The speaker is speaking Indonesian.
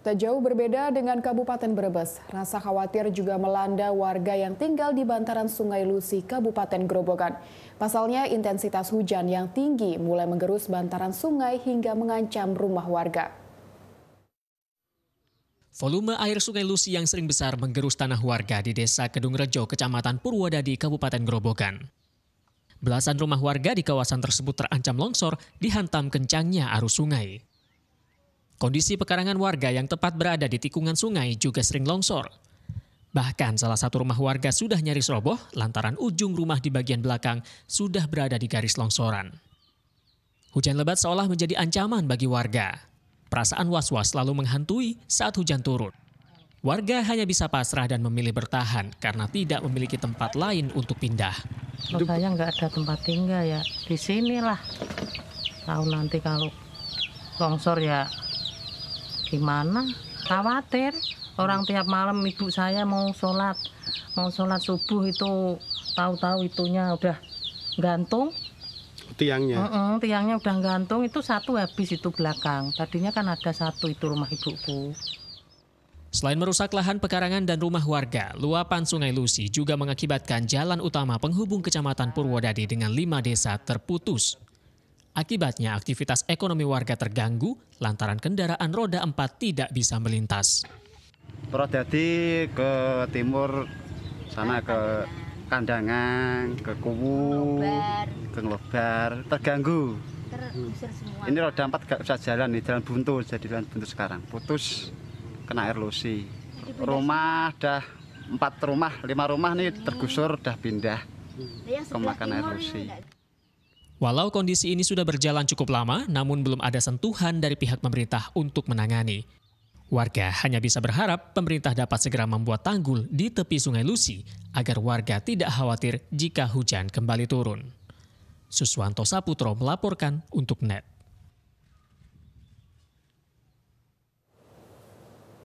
Tak jauh berbeda dengan Kabupaten Brebes, rasa khawatir juga melanda warga yang tinggal di bantaran Sungai Lusi, Kabupaten Grobogan. Pasalnya intensitas hujan yang tinggi mulai menggerus bantaran sungai hingga mengancam rumah warga. Volume air Sungai Lusi yang sering besar menggerus tanah warga di Desa Kedung Rejo, Kecamatan Purwodadi, Kabupaten Grobogan. Belasan rumah warga di kawasan tersebut terancam longsor dihantam kencangnya arus sungai. Kondisi pekarangan warga yang tepat berada di tikungan sungai juga sering longsor. Bahkan salah satu rumah warga sudah nyaris roboh lantaran ujung rumah di bagian belakang sudah berada di garis longsoran. Hujan lebat seolah menjadi ancaman bagi warga. Perasaan was-was selalu menghantui saat hujan turun. Warga hanya bisa pasrah dan memilih bertahan karena tidak memiliki tempat lain untuk pindah. Makanya nggak ada tempat tinggal ya, di sinilah. Tahu nanti kalau longsor ya gimana khawatir orang tiap malam ibu saya mau sholat mau sholat subuh itu tahu-tahu itunya udah gantung tiangnya mm -mm, tiangnya udah gantung itu satu habis itu belakang tadinya kan ada satu itu rumah ibuku Selain merusak lahan pekarangan dan rumah warga, luapan Sungai Lusi juga mengakibatkan jalan utama penghubung Kecamatan Purwodadi dengan lima desa terputus. Akibatnya aktivitas ekonomi warga terganggu lantaran kendaraan roda 4 tidak bisa melintas. Prodadi ke timur sana ke kandangan, ke kubu, ke ngelobar, terganggu. semua. Ini roda 4 gak bisa jalan nih, jalan buntu, jadi jalan buntu sekarang. Putus, kena erosi. Rumah dah empat rumah, lima rumah nih tergusur, dah pindah ke makan erupsi. Walau kondisi ini sudah berjalan cukup lama, namun belum ada sentuhan dari pihak pemerintah untuk menangani. Warga hanya bisa berharap pemerintah dapat segera membuat tanggul di tepi Sungai Lusi agar warga tidak khawatir jika hujan kembali turun. Suswanto Saputro melaporkan untuk NET.